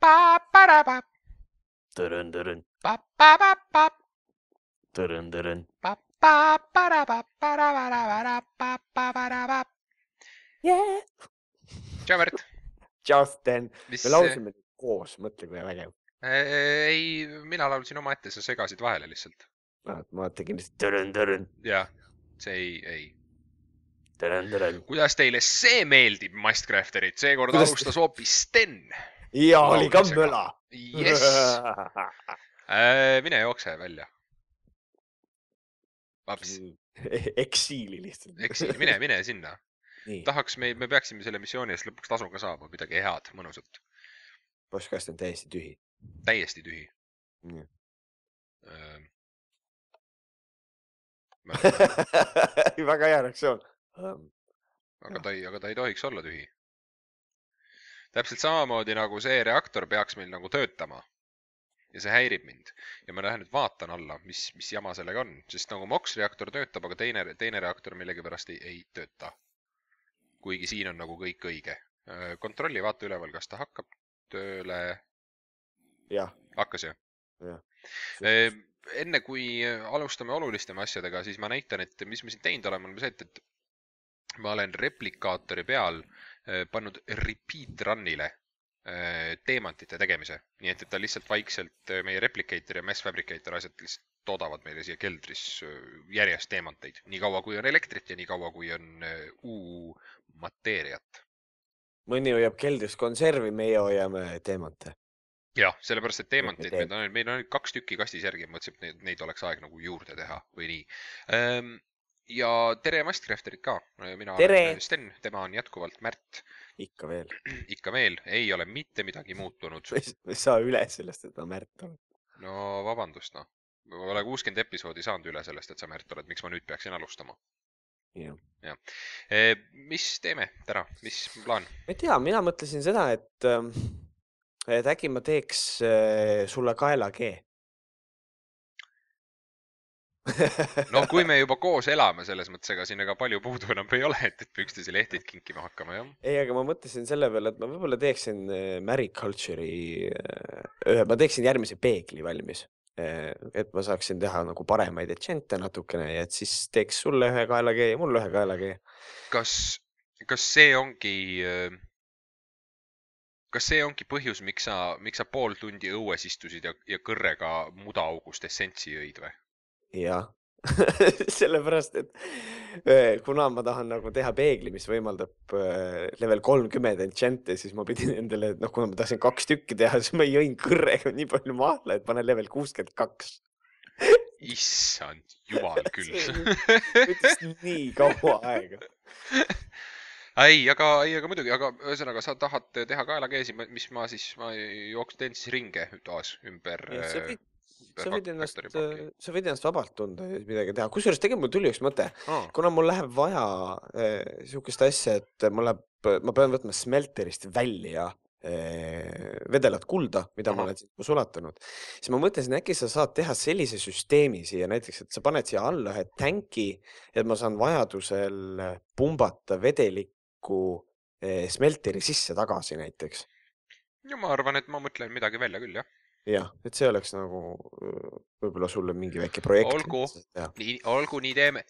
빠빠라밥 드른드른 빠빠바밥 드른드른 빠빠빠라바빠라바라바라 빠빠바라밥 yeah. tšau Märt tšau Sten me laulsime koos mõtle kui vägev ei mina laulsin omaette sa segasid vahele lihtsalt ma tegin lihtsalt tõrõn-tõrõn jah see ei ei Teren, teren. kuidas teile see meeldib, Mastcrafterid, seekord alustas hoopis Sten ja no, oli ka möla. jess. Äh, mine jookse välja. E-, eksiili lihtsalt. eksiili, mine, mine sinna. tahaks, me, me peaksime selle missiooni eest lõpuks tasu ka saama, midagi head, mõnusat. postkast on täiesti tühi. täiesti tühi mm.. väga hea reaktsioon. aga ta ei, aga ta ei tohiks olla tühi täpselt samamoodi nagu see reaktor peaks meil nagu töötama. ja see häirib mind ja ma lähen nüüd vaatan alla, mis, mis jama sellega on, sest nagu MOX reaktor töötab, aga teine, teine reaktor millegipärast ei, ei tööta. kuigi siin on nagu kõik õige. Äh, kontrolli, vaata üleval, kas ta hakkab tööle. hakkas jah? jah äh, enne kui alustame olulistema asjadega, siis ma näitan, et mis me siin teinud oleme, on see, et, et ma olen replikaatori peal Eh, pannud repeat run'ile eh, teemantide tegemise, nii et, et ta lihtsalt vaikselt eh, meie replicator ja mass fabricator asjad lihtsalt toodavad meile siia keldris järjest teemanteid, niikaua kui on elektrit ja niikaua kui on U-mateeriat. mõni hoiab keldris konservi, meie hoiame teemante. jah, sellepärast, et teemanteid meil on, meil on ainult kaks tükki kastis järgi, mõtlesin, et neid, neid oleks aeg nagu juurde teha või nii. Ehm, ja tere, Mastercrafterid ka. mina tere. olen Sten, tema on jätkuvalt Märt. ikka veel. ikka veel, ei ole mitte midagi muutunud. ma ei saa üle sellest, et ma Märt olen. no vabandust, noh. ma pole kuuskümmend episoodi saanud üle sellest, et sa Märt oled, miks ma nüüd peaksin alustama? jah ja. ja.. E, mis teeme täna, mis plaan? ma ei tea, mina mõtlesin seda, et, ähm, et äkki ma teeks äh, sulle kaelakee no kui me juba koos elame, selles mõttes, ega siin ega palju puudu enam ei ole, et, et üksteisele lehteid kinkima hakkama, jah. ei, aga ma mõtlesin selle peale, et ma võib-olla teeksin äh, Mariculture'i, äh, ma teeksin järgmise peegli valmis. Äh, et ma saaksin teha nagu paremaid etšente natukene ja et siis teeks sulle ühe kaelakee ja mulle ühe kaelakee. kas, kas see ongi kas see ongi põhjus, miks sa, miks sa pool tundi õues istusid ja, ja kõrrega mudaaugust essentsi jõid või? jah sellepärast, et äh, kuna ma tahan nagu teha peegli, mis võimaldab äh, level kolmkümmend enchant'e, siis ma pidin endale, noh, kuna ma tahtsin kaks tükki teha, siis ma jõin kõrrega nii palju mahla, et panen level kuuskümmend kaks. issand jumal küll võttis nii kaua aega ei, aga, ei, aga muidugi, aga ühesõnaga sa tahad teha kaelakeesi, mis ma siis, ma jooksen, teen siis ringe taas ümber. sa võid äh, Äh, sa võid ennast, äh, sa võid ennast vabalt tunda ja midagi teha, kusjuures tegelikult mul tuli üks mõte oh., kuna mul läheb vaja eh, äh, sihukest asja, et mul läheb, ma pean võtma smelterist välja eh, vedelat kulda, mida Aha. ma olen sinna sulatanud, siis ma mõtlesin, äkki sa saad teha sellise süsteemi siia näiteks, et sa paned siia alla ühe tänki, et ma saan vajadusel pumbata vedelikku eh, smelteri sisse tagasi näiteks. no ma arvan, et ma mõtlen midagi välja küll, jah jah, et see oleks nagu võib-olla sulle mingi väike projekt. olgu, nii, olgu, nii teeme.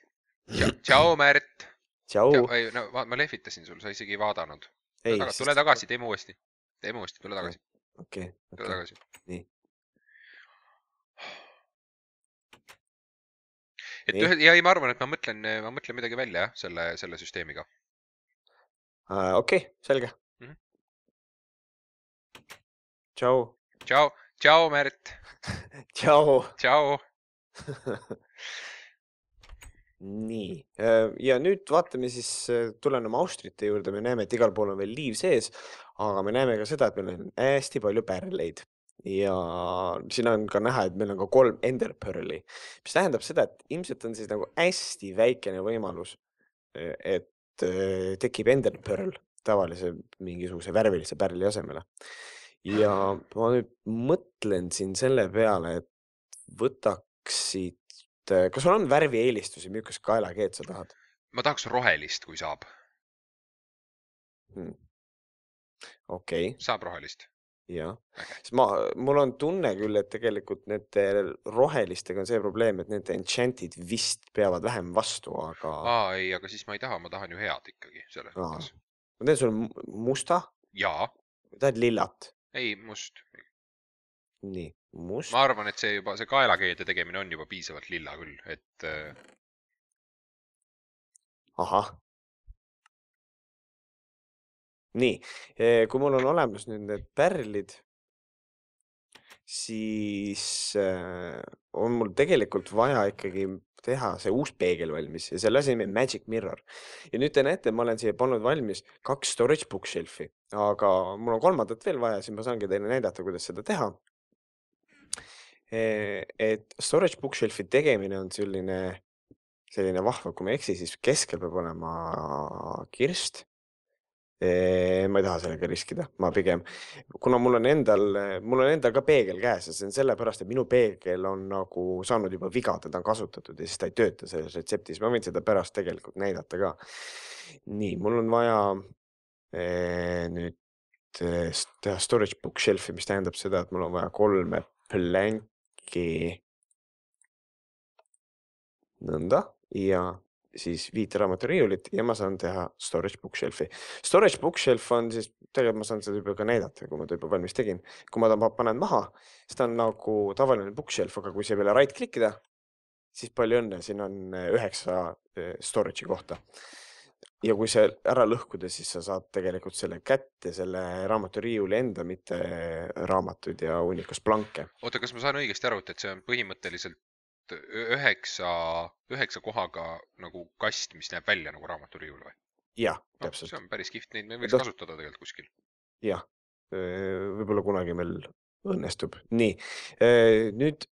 tšau, Märt. tšau. ei, no ma, ma lehvitasin sul, sa isegi ei vaadanud. Taga, sest... tule tagasi, teeme uuesti, teeme uuesti, tule tagasi. okei, okei, nii. et ühe, ja ei, ma arvan, et ma mõtlen, ma mõtlen midagi välja jah, selle, selle süsteemiga uh,. okei okay,, selge mm. -hmm. tšau. tšau tšau, Märt tšau. tšau nii, äh, ja nüüd vaatame siis, äh, tulen oma austrite juurde, me näeme, et igal pool on veel liiv sees, aga me näeme ka seda, et meil on hästi palju pärleid ja siin on ka näha, et meil on ka kolm ender pearl'i, mis tähendab seda, et ilmselt on siis nagu hästi väikene võimalus, äh, et tekib ender pearl tavalise mingisuguse värvilise pärli asemele ja ma nüüd mõtlen siin selle peale, et võtaksid, äh, kas sul on värvieelistusi, millist kaelakeelt sa tahad? ma tahaks rohelist, kui saab hmm.. okei okay.. saab rohelist? jah okay., sest ma, mul on tunne küll, et tegelikult nende rohelistega on see probleem, et nende enchant'id vist peavad vähem vastu, aga. aa, ei, aga siis ma ei taha, ma tahan ju head ikkagi selles mõttes. ma teen sulle musta. jaa. tahad lillat? ei, must. nii, must. ma arvan, et see juba, see kaelakeelde tegemine on juba piisavalt lilla küll, et. Äh, ahah. nii, eh, kui mul on olemas nüüd need pärlid, siis äh, on mul tegelikult vaja ikkagi teha see uus peegel valmis ja selle asi on Magic Mirror. ja nüüd te näete, ma olen siia pannud valmis kaks storage bookshelf'i, aga mul on kolmandat veel vaja, siis ma saangi teile näidata, kuidas seda teha. Eh, et storage bookshelf'i tegemine on selline, selline vahva, kui ma ei eksi, siis keskel peab olema kirst ma ei taha sellega riskida, ma pigem, kuna mul on endal, mul on endal ka peegel käes ja see on sellepärast, et minu peegel on nagu saanud juba viga, teda on kasutatud ja siis ta ei tööta selles retseptis, ma võin seda pärast tegelikult näidata ka. nii, mul on vaja eh, nüüd teha storage bookshelf'i, mis tähendab seda, et mul on vaja kolme plank'i. nõnda ja siis viite raamaturiiulit ja ma saan teha storage bookshelf'i. Storage bookshelf on siis, tegelikult ma saan seda juba ka näidata, kui ma ta juba valmis tegin. kui ma ta panen maha, siis ta on nagu tavaline bookshelf, aga kui siia peale right click ida, siis palju õnne, siin on eh, üheksa eh, storage'i kohta. ja kui see ära lõhkuda, siis sa saad tegelikult selle kätte, selle raamaturiiuli enda, mitte eh, raamatuid ja hunnikus planke. oota, kas ma saan õigesti aru, et see on põhimõtteliselt üheksa, üheksa kohaga nagu kast, mis näeb välja nagu raamaturiiul või? jah, täpselt no,. see on päris kihvt, neid me võiks Tast... kasutada tegelikult kuskil. jah, võib-olla kunagi meil õnnestub. nii, nüüd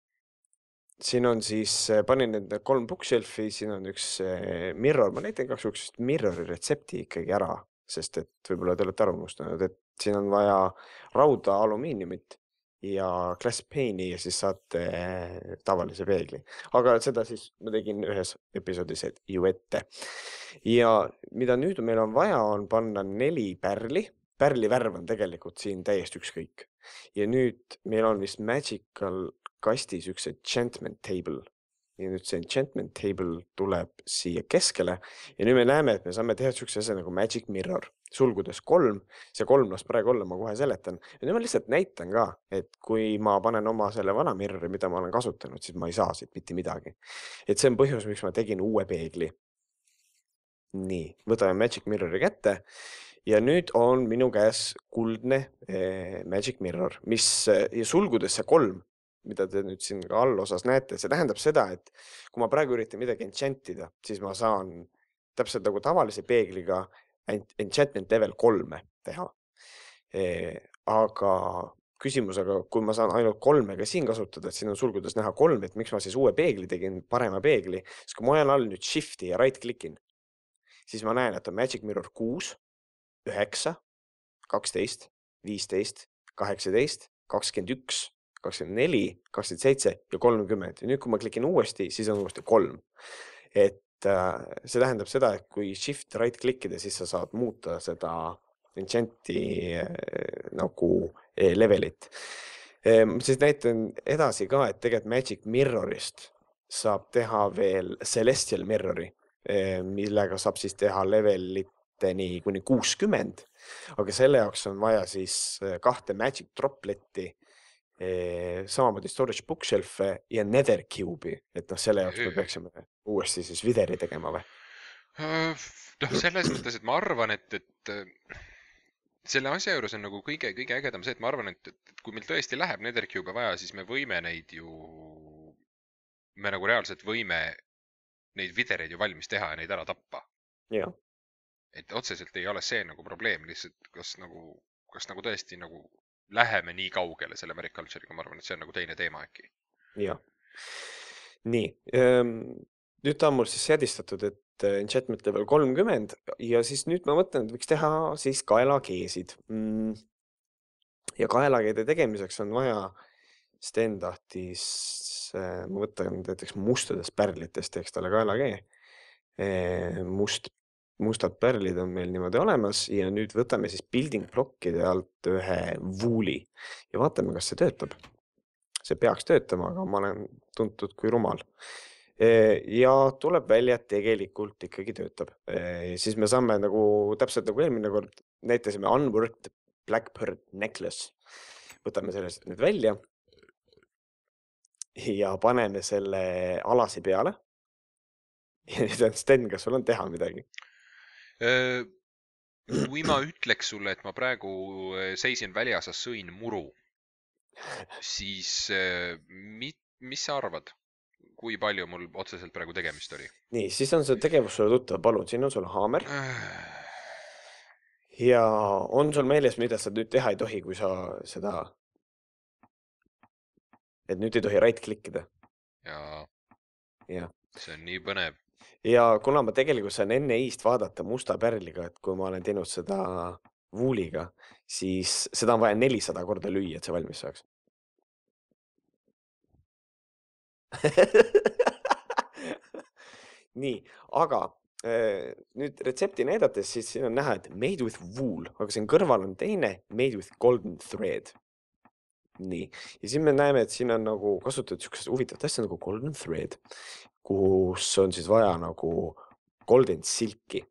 siin on siis, panin need kolm bookshelf'i, siin on üks mirror, ma näitan igaks juhuks mirror'i retsepti ikkagi ära, sest et võib-olla te olete aru unustanud, et siin on vaja rauda alumiiniumit ja Glass Pane'i ja siis saate äh, tavalise peegli. aga seda siis ma tegin ühes episoodis et ju ette. ja mida nüüd meil on vaja, on panna neli pärli. pärli värv on tegelikult siin täiesti ükskõik. ja nüüd meil on vist Magical kastis üks enchantment table ja nüüd see enchantment table tuleb siia keskele ja nüüd me näeme, et me saame teha siukse asja nagu magic mirror, sulgudes kolm, see kolm las praegu olla, ma kohe seletan. ja nüüd ma lihtsalt näitan ka, et kui ma panen oma selle vana mirrori, mida ma olen kasutanud, siis ma ei saa siit mitte midagi. et see on põhjus, miks ma tegin uue peegli. nii, võtame magic mirrori kätte ja nüüd on minu käes kuldne eh, Magic Mirror, mis eh, ja sulgudes see kolm mida te nüüd siin ka allosas näete, see tähendab seda, et kui ma praegu üritan midagi enchant ida, siis ma saan täpselt nagu tavalise peegliga enchantment level kolme teha e,. aga küsimus, aga kui ma saan ainult kolme ka siin kasutada, et siin on sulgudes näha kolm, et miks ma siis uue peegli tegin, parema peegli, siis kui ma ajan all nüüd shift'i ja right klikin, siis ma näen, et on magic mirror kuus, üheksa, kaksteist, viisteist, kaheksateist, kakskümmend üks kakskümmend neli, kakskümmend seitse ja kolmkümmend ja nüüd, kui ma klikin uuesti, siis on uuesti kolm. et äh, see tähendab seda, et kui shift right klikkida, siis sa saad muuta seda enchant'i äh, nagu levelit. Ehm, siis näitan edasi ka, et tegelikult Magic Mirrorist saab teha veel Celestial Mirrori, ehm, millega saab siis teha leveliteni kuni kuuskümmend. aga selle jaoks on vaja siis äh, kahte Magic Dropletti samamoodi storage bookshelf'e ja Nethercube'i, et noh, selle jaoks me peaksime uuesti siis videri tegema või? Äh, noh, selles mõttes, et ma arvan, et, et äh, selle asja juures on nagu kõige, kõige ägedam see, et ma arvan, et, et kui meil tõesti läheb Nethercube'e vaja, siis me võime neid ju, me nagu reaalselt võime neid videreid ju valmis teha ja neid ära tappa. et otseselt ei ole see nagu probleem, lihtsalt kas nagu, kas nagu tõesti nagu läheme nii kaugele selle Merrick Culture'iga, ma arvan, et see on nagu teine teema äkki. jah, nii ähm,, nüüd ta on mul siis sedistatud, et äh, enchantment level kolmkümmend ja siis nüüd ma mõtlen, et võiks teha siis kaelakeesid mm.. ja kaelakeede tegemiseks on vaja Sten tahtis, äh, ma võtan näiteks mustadest pärlitest, teeks talle kaelakee. Ehm, must mustad pärlid on meil niimoodi olemas ja nüüd võtame siis building plokkide alt ühe vooli ja vaatame, kas see töötab. see peaks töötama, aga ma olen tuntud kui rumal. ja tuleb välja, et tegelikult ikkagi töötab. siis me saame nagu täpselt nagu eelmine kord näitasime Unword Blackbird Necklace. võtame sellest nüüd välja. ja paneme selle alasi peale. ja nüüd on Sten, kas sul on teha midagi? kui ma ütleks sulle, et ma praegu seisin väljas ja sõin muru, siis mi-, mis sa arvad, kui palju mul otseselt praegu tegemist oli? nii, siis on see tegevus sulle tuttav, palun, siin on sul haamer. Äh. ja on sul meeles, mida sa nüüd teha ei tohi, kui sa seda, et nüüd ei tohi right klikkida? jaa ja. ja.. see on nii põnev ja kuna ma tegelikult saan NEI-st vaadata musta pärliga, et kui ma olen teinud seda vuuliga, siis seda on vaja nelisada korda lüüa, et see valmis saaks nii, aga äh, nüüd retsepti näidates, siis siin on näha, et made with wool, aga siin kõrval on teine made with golden thread nii, ja siin me näeme, et siin on nagu kasutatud siukest huvitavat asja nagu golden thread, kus on siis vaja nagu golden silki.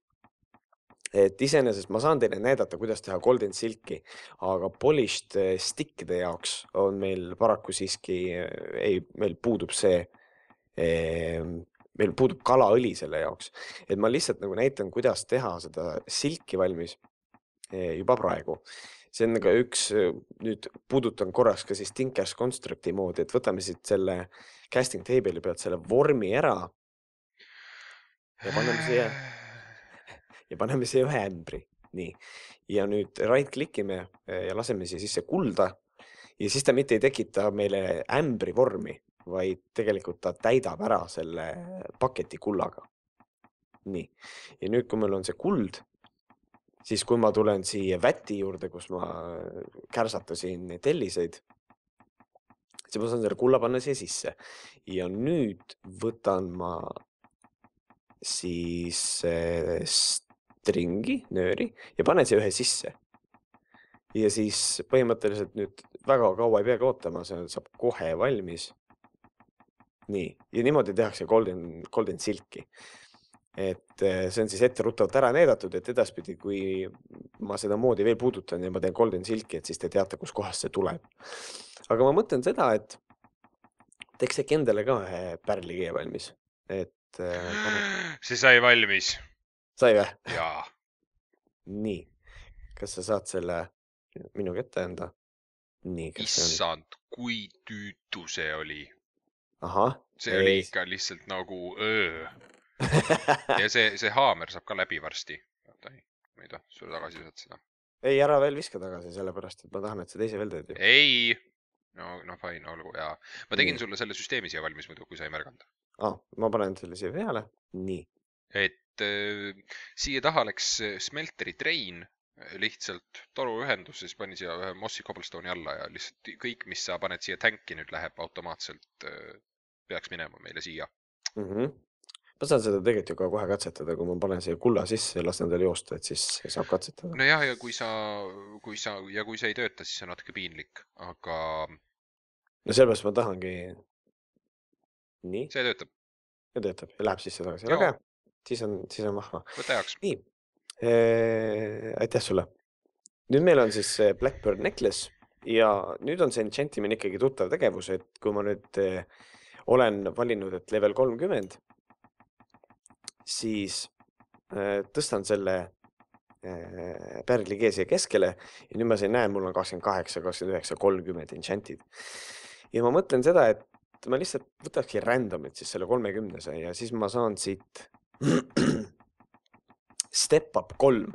et iseenesest ma saan teile näidata, kuidas teha golden silki, aga polished eh, stickide jaoks on meil paraku siiski, eh, ei, meil puudub see eh, meil puudub kalaõli selle jaoks, et ma lihtsalt nagu näitan, kuidas teha seda silki valmis eh, juba praegu see on ka üks, nüüd puudutan korraks ka siis Thinkers Constructi moodi, et võtame siit selle casting table'i pealt selle vormi ära. ja paneme siia, ja paneme siia ühe ämbri, nii. ja nüüd right click ime eh, ja laseme siia sisse kulda. ja siis ta mitte ei tekita meile ämbri vormi, vaid tegelikult ta täidab ära selle paketi kullaga nii, ja nüüd, kui meil on see kuld, siis kui ma tulen siia Väti juurde, kus ma kärsatasin telliseid, siis ma saan selle kulla panna siia sisse ja nüüd võtan ma siis eh, stringi, nööri ja panen siia ühe sisse. ja siis põhimõtteliselt nüüd väga kaua ei peagi ootama, see saab kohe valmis. nii, ja niimoodi tehakse golden, golden silki et äh, see on siis etteruttavalt ära näidatud, et edaspidi, kui ma seda moodi veel puudutan ja ma teen Golden Silki, et siis te teate, kuskohast see tuleb. aga ma mõtlen seda, et teeks äkki endale ka ühe pärlikee valmis, et äh,. see sai valmis. sai või? jaa. nii, kas sa saad selle minu kätte anda? nii, kas Issand, see on? issand, kui tüütu see oli. see ei. oli ikka lihtsalt nagu öö ja see, see haamer saab ka läbi varsti. oota, ei, ma ei tahtnud sulle tagasi visata seda. ei, ära veel viska tagasi, sellepärast et ma tahan, et sa teise veel teed. ei, no, no fine, olgu ja ma tegin nii. sulle selle süsteemi siia valmis muidu, kui sa ei märganud ah,. ma panen selle siia peale, nii. et äh, siia taha läks äh, smelteri trein äh, lihtsalt toruühendus, siis pani siia ühe Mossi cobblestone'i alla ja lihtsalt kõik, mis sa paned siia tänki, nüüd läheb automaatselt, äh, peaks minema meile siia mm. -hmm ma saan seda tegelikult ju ka kohe katsetada, kui ma panen siia kulla sisse ja lasen tal joosta, et siis saab katsetada. nojah, ja kui sa, kui sa ja kui see ei tööta, siis on natuke piinlik, aga. no sellepärast ma tahangi. nii. see töötab. see töötab ja läheb sisse tagasi, väga hea, siis on, siis on vahva. võta heaks. nii, äh, aitäh sulle. nüüd meil on siis äh, Blackbird necklace ja nüüd on see enchantimine ikkagi tuttav tegevus, et kui ma nüüd äh, olen valinud, et level kolmkümmend siis äh, tõstan selle äh, pärli G siia keskele ja nüüd ma siin näen, mul on kakskümmend kaheksa, kakskümmend üheksa, kolmkümmend enchant'id. ja ma mõtlen seda, et ma lihtsalt võtakski random'it siis selle kolmekümnese ja siis ma saan siit step up kolm,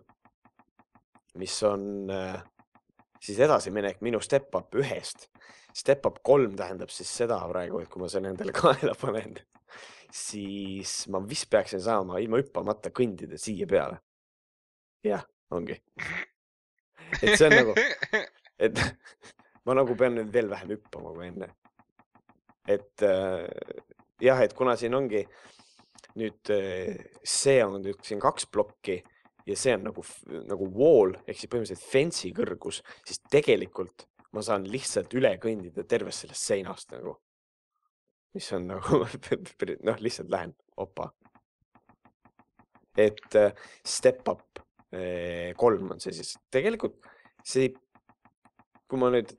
mis on äh, siis edasiminek minu step up ühest. Step up kolm tähendab siis seda praegu, et kui ma selle endale kaela panen siis ma vist peaksin saama ilma hüppamata kõndida siia peale. jah, ongi. et see on nagu, et ma nagu pean nüüd veel vähem hüppama kui enne. et äh, jah, et kuna siin ongi nüüd äh, see on nüüd siin kaks plokki ja see on nagu, nagu wall ehk siis põhimõtteliselt fence'i kõrgus, siis tegelikult ma saan lihtsalt üle kõndida tervest sellest seinast nagu mis on nagu noh, lihtsalt lähen, opa. et äh, step up äh, kolm on see siis, tegelikult see, kui ma nüüd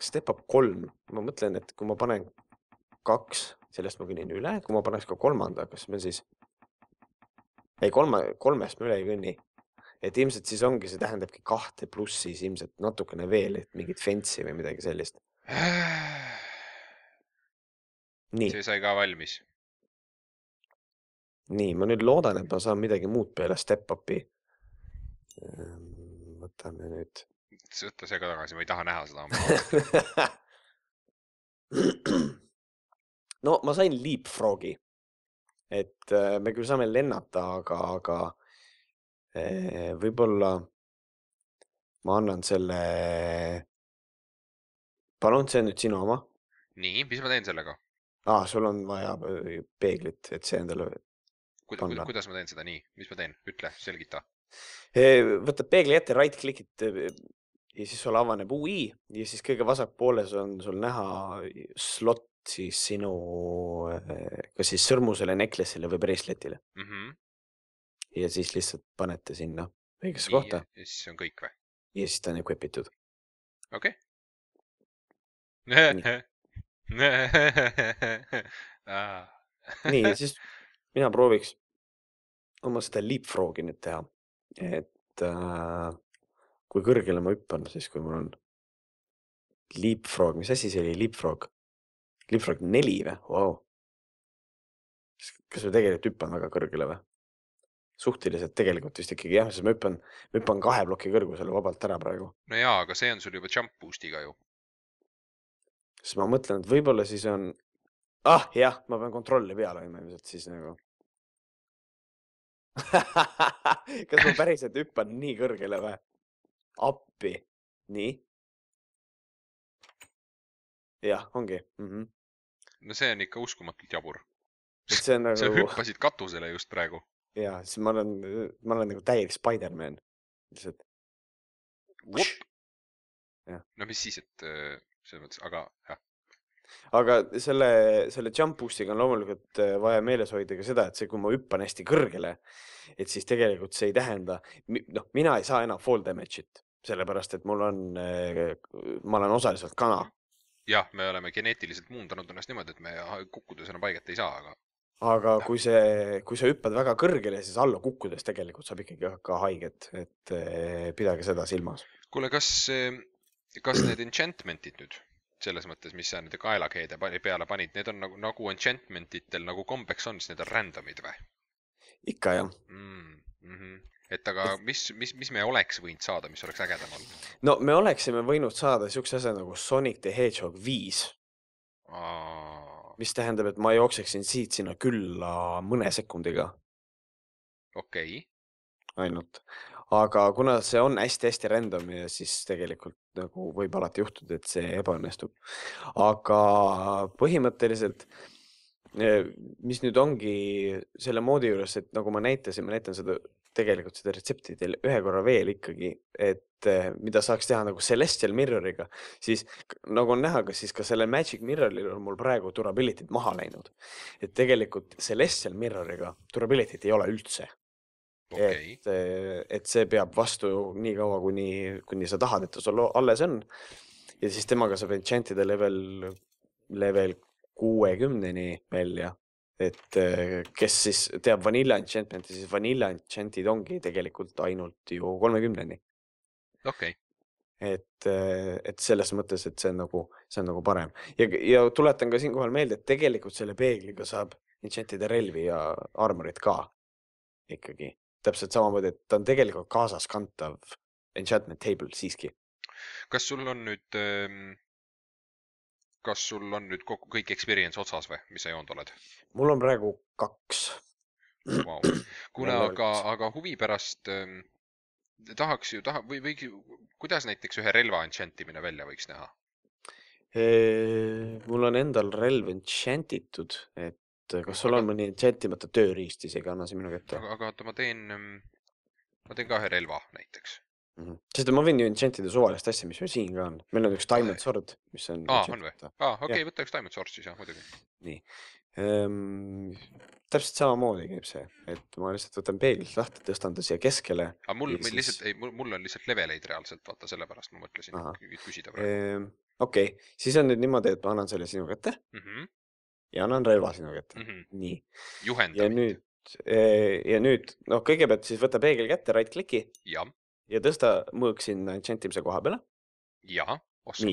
step up kolm, ma mõtlen, et kui ma panen kaks, sellest ma kõnnin üle, kui ma paneks ka kolmanda, kas me siis, ei kolme, kolmest ma üle ei kõnni. et ilmselt siis ongi, see tähendabki kahte pluss siis ilmselt natukene veel, et mingit fence'i või midagi sellist see sai ka valmis. nii, ma nüüd loodan, et ma saan midagi muud peale step-up'i. Ehm, võtame nüüd. võta see ka tagasi, ma ei taha näha seda no ma sain leapfrog'i, et äh, me küll saame lennata, aga, aga äh, võib-olla ma annan selle. palun, see on nüüd sinu oma. nii, mis ma teen sellega? aa ah,, sul on vaja äh, peeglit, et see endale Kuid, panna. kuidas ma teen seda nii, mis ma teen, ütle, selgita. võtad peegli ette, right click'id äh, ja siis sul avaneb ui ja siis kõige vasakpooles on sul näha slot siis sinu, äh, kas siis sõrmusele, necklace'ile või bracelet'ile mm. -hmm. ja siis lihtsalt panete sinna õigesse kohta. ja siis on kõik või? ja siis ta on equip itud. okei okay. nii, ja siis mina prooviks oma seda leapfrog'i nüüd teha, et äh, kui kõrgele ma hüppan, siis kui mul on leapfrog, mis asi see oli, leapfrog? leapfrog neli või wow.? kas ma tegelikult hüppan väga kõrgele või? suhteliselt tegelikult vist ikkagi jah, sest ma hüppan, hüppan kahe ploki kõrgusele vabalt ära praegu. no jaa, aga see on sul juba jump boost'iga ju siis ma mõtlen, et võib-olla siis on, ah jah, ma pean kontrolli peale hoidma ilmselt siis nagu kas ma päriselt hüppan nii kõrgele või? appi, nii. jah, ongi mm. -hmm. no see on ikka uskumatult jabur. Nagu... sa hüppasid katusele just praegu. ja, siis ma olen, ma olen nagu täielik Spider-man, lihtsalt. no mis siis, et äh, selles mõttes, aga jah aga selle, selle jump boost'iga on loomulikult äh, vaja meeles hoida ka seda, et see, kui ma hüppan hästi kõrgele, et siis tegelikult see ei tähenda, noh, mina ei saa enam fall damage'it, sellepärast et mul on, äh, ma olen osaliselt kana. jah, me oleme geneetiliselt muundanud ennast niimoodi, et me kukkudes enam paiget ei saa, aga. aga ja. kui see, kui sa hüppad väga kõrgele, siis alla kukkudes tegelikult saab ikkagi ka haiget, et äh, pidage seda silmas. kuule, kas kas need enchantment'id nüüd, selles mõttes, mis sa nende kaelakeede peale panid, need on nagu, nagu enchantment itel nagu kombeks on, siis need on random'id või? ikka jah mm,. Mm -hmm. et aga mis, mis, mis me oleks võinud saada, mis oleks ägedam olnud? no me oleksime võinud saada siukse asja nagu Sonic the Hedgehog viis. mis tähendab, et ma jookseksin siit sinna külla mõne sekundiga. okei okay.. ainult, aga kuna see on hästi-hästi random ja siis tegelikult nagu võib alati juhtuda, et see ebaõnnestub. aga põhimõtteliselt, eh, mis nüüd ongi selle moodi juures, et nagu ma näitasin, ma näitan seda tegelikult seda retsepti teil ühe korra veel ikkagi, et eh, mida saaks teha nagu Celestial Mirroriga, siis nagu on näha, kas siis ka sellel Magic Mirroril on mul praegu durability'd maha läinud. et tegelikult Celestial Mirroriga durability't ei ole üldse okay.. et, et see peab vastu nii kaua, kuni, kuni sa tahad, et ta sul alles on. ja siis temaga sa võid chant ida level, level kuuekümneni välja. et kes siis teab vanilla enchantment'i, siis vanilla enchant'id ongi tegelikult ainult ju kolmekümneni. okei okay et, et selles mõttes, et see on nagu, see on nagu parem ja, ja tuletan ka siinkohal meelde, et tegelikult selle peegliga saab enchant ida relvi ja armorit ka ikkagi täpselt samamoodi, et ta on tegelikult kaasaskantav enchantment table siiski. kas sul on nüüd, ehm, kas sul on nüüd kogu, kõik experience otsas või, mis sa joonud oled? mul on praegu kaks wow.. kuule, aga, aga huvi pärast ähm, tahaks ju, taha- või, või kuidas näiteks ühe relva enchant imine välja võiks näha? mul on endal relv enchant itud, et et eh, kas sul aga... on mõni sättimata tööriist isegi, anna see minu kätte. aga oota, ma teen, mm, ma teen ka ühe relva näiteks mm. -hmm. sest ma võin ju enchantida suvalist asja, mis meil siin ka on, meil on üks Diamond Sword, mis on. aa, on või? aa, okei, võta üks Diamond Sword siis jah, muidugi. nii ehm,. täpselt samamoodi käib see, et ma lihtsalt võtan peeglilt lahti, tõstan ta siia keskele. aga mul, mul lihtsalt, ei, mul on lihtsalt leveleid reaalselt, vaata sellepärast ma mõtlesin Aha. küsida praegu ehm,. okei okay., siis on nüüd niimoodi, et ma annan selle sinu kätte mm. -hmm ja annan relva sinu kätte mm. -hmm. nii. ja nüüd, eh, ja nüüd, noh, kõigepealt siis võta peegel kätte, right click'i. ja tõsta mõõk sinna enchant imise koha peale. ja, oskan.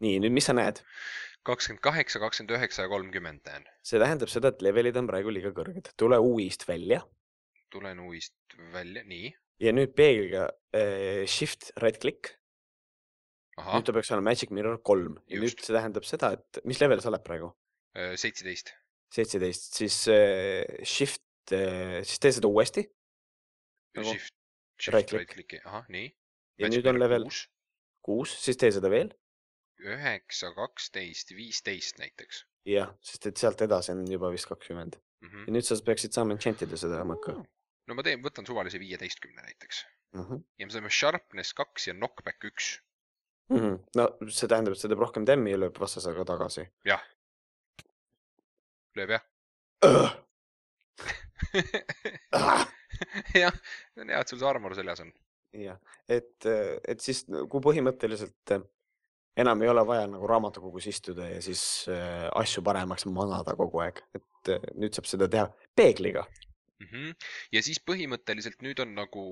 nii, nüüd, mis sa näed? kakskümmend kaheksa, kakskümmend üheksa ja kolmkümmend näen. see tähendab seda, et levelid on praegu liiga kõrged, tule UI-st välja. tulen UI-st välja, nii. ja nüüd peegliga äh, eh, shift right click Aha. nüüd ta peaks olema Magic Mirror kolm ja nüüd see tähendab seda, et mis level sa oled praegu? Äh, seitseteist. seitseteist, siis äh, shift, äh, siis tee seda uuesti nagu.... Shift, shift right click, right click., ahah, nii. ja Match nüüd on level kuus, kuus, siis tee seda veel. üheksa, kaksteist, viisteist näiteks. jah, sest et sealt edasi on juba vist kakskümmend mm. -hmm. ja nüüd sa peaksid saama enchant ida seda mõõka. no ma teen, võtan suvalise viieteistkümne näiteks mm. -hmm. ja me saame sharpness kaks ja knockback üks mm. -hmm. no see tähendab, et see teeb rohkem tämmi ja lööb vastasega tagasi. jah, lööb jah ah! jah, see on hea, et sul see armor seljas on. jah, et, et siis kui põhimõtteliselt eh, enam ei ole vaja nagu raamatukogus istuda ja siis äh, asju paremaks manada kogu aeg, et äh, nüüd saab seda teha peegliga mm. -hmm. ja siis põhimõtteliselt nüüd on nagu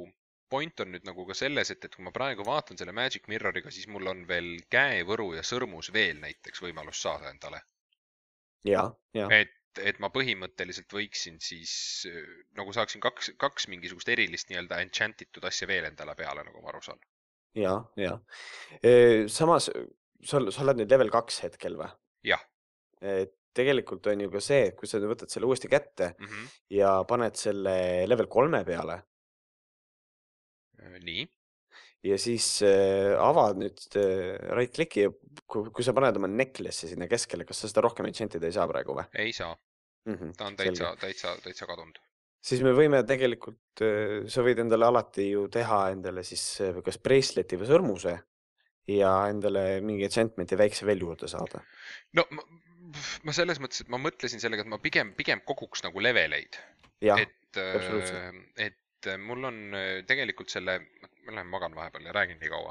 point on nüüd nagu ka selles, et, et kui ma praegu vaatan selle Magic Mirroriga, siis mul on veel käevõru ja sõrmus veel näiteks võimalus saada endale et, et ma põhimõtteliselt võiksin siis nagu saaksin kaks, kaks mingisugust erilist nii-öelda enchant itud asja veel endale peale, nagu ma aru saan. ja, ja samas sa, sa oled nüüd level kaks hetkel või? jah. et tegelikult on ju ka see, et kui sa võtad selle uuesti kätte mm -hmm. ja paned selle level kolme peale. nii ja siis äh, avad nüüd äh, right click'i ja kui, kui sa paned oma necklace'i sinna keskele, kas sa seda rohkem enchant'ida ei saa praegu või? ei saa mm. -hmm, ta on täitsa, täitsa, täitsa kadunud. siis me võime tegelikult, äh, sa võid endale alati ju teha endale siis kas bracelet'i või sõrmuse ja endale mingi enchantment'i väikse veel juurde saada. no ma, ma selles mõttes, et ma mõtlesin sellega, et ma pigem, pigem koguks nagu leveleid. et, et et äh, mul on äh, tegelikult selle, ma lähen magan vahepeal ja räägin nii kaua,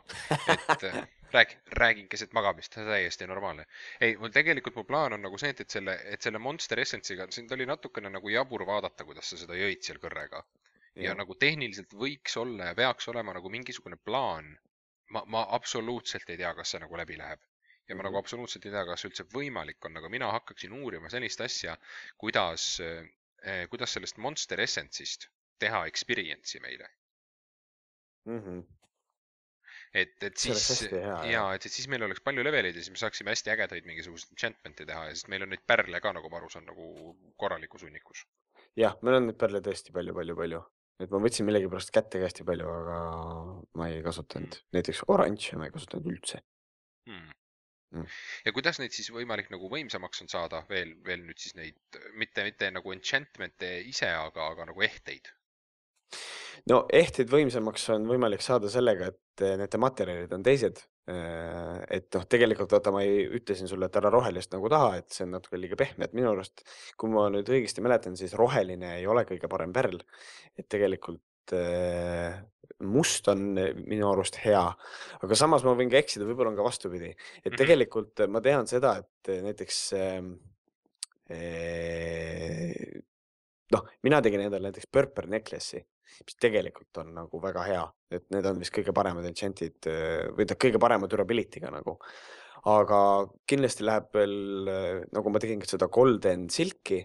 et äh, räägin, räägin keset magamist, täiesti normaalne. ei, mul tegelikult mu plaan on nagu see, et, et selle, et selle Monster Essence'iga, sind oli natukene nagu jabur vaadata, kuidas sa seda jõid seal kõrrega. ja nagu tehniliselt võiks olla ja peaks olema nagu mingisugune plaan. ma, ma absoluutselt ei tea, kas see nagu läbi läheb ja ma nagu mhm. absoluutselt ei tea, kas üldse võimalik on, aga mina hakkaksin uurima sellist asja, kuidas, kuidas sellest Monster Essence'ist teha experience'i meile mm. -hmm. et, et siis, ja et, et siis meil oleks palju leveleid ja siis me saaksime hästi ägedaid mingisuguseid enchantment'e teha ja sest meil on neid pärle ka, nagu ma aru saan, nagu korralikus hunnikus. jah, meil on neid pärle tõesti palju, palju, palju. et ma võtsin millegipärast kätte ka hästi palju, aga ma ei kasutanud mm., näiteks oranži ma ei kasutanud üldse mm.. Mm. ja kuidas neid siis võimalik nagu võimsamaks on saada veel, veel nüüd siis neid, mitte, mitte nagu enchantment'e ise, aga, aga nagu ehteid no ehteid võimsamaks on võimalik saada sellega, et eh, nende materjalid on teised. Äh, et noh, tegelikult vaata, ma ei, ütlesin sulle, et ära rohelist nagu taha, et see on natuke liiga pehme, et minu arust, kui ma nüüd õigesti mäletan, siis roheline ei ole kõige parem pärl. et tegelikult äh, must on eh, minu arust hea, aga samas ma võin ka eksida, võib-olla on ka vastupidi, et mhm. tegelikult ma tean seda, et eh, näiteks ehm, noh, mina tegin endale näiteks purple necklace'i mis tegelikult on nagu väga hea, et need on vist kõige paremad enchant'id äh, või ta noh, kõige parema durability'ga nagu. aga kindlasti läheb veel, äh, nagu ma tegin seda Golden Silki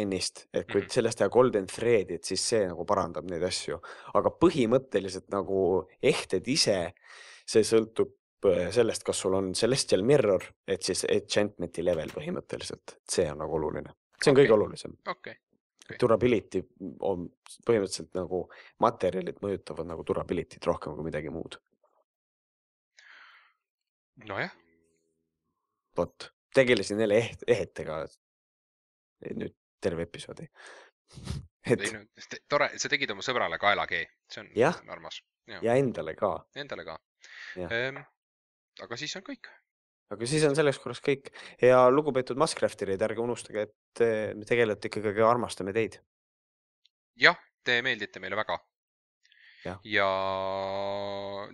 ennist, et kui mhm. sellest teha Golden Thread'i, et siis see nagu parandab neid asju, aga põhimõtteliselt nagu ehted ise, see sõltub äh, sellest, kas sul on Celestial Mirror, et siis enchantment'i level põhimõtteliselt, see on nagu oluline, see on okay. kõige olulisem. okei okay durability on põhimõtteliselt nagu materjalid mõjutavad nagu durability't rohkem kui midagi muud. nojah. vot, tegelesin jälle eht-, ehetega e-, nüüd terve episoodi et.... ei no tore, sa tegid oma sõbrale kaelakee, see on ja? armas. ja endale ka. Endale ka. Ehm, aga siis on kõik aga siis on selleks korraks kõik ja lugupeetud Masscrafterid, ärge unustage, et eh, me tegelikult ikkagi armastame teid. jah, te meeldite meile väga. ja, ja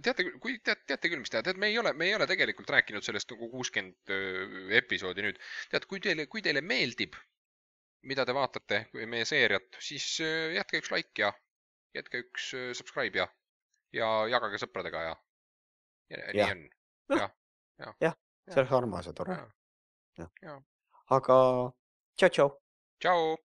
teate, kui teate, teate küll, mis teha, tead, me ei ole, me ei ole tegelikult rääkinud sellest nagu kuuskümmend eh, episoodi nüüd. tead, kui teile, kui teile meeldib, mida te vaatate, meie seeriat, siis eh, jätke üks like ja jätke üks subscribe ja, ja jagage sõpradega ja, ja, ja. nii on. Noh. jah, jah ja. ja see oleks armas ja tore. aga tšau-tšau. tšau.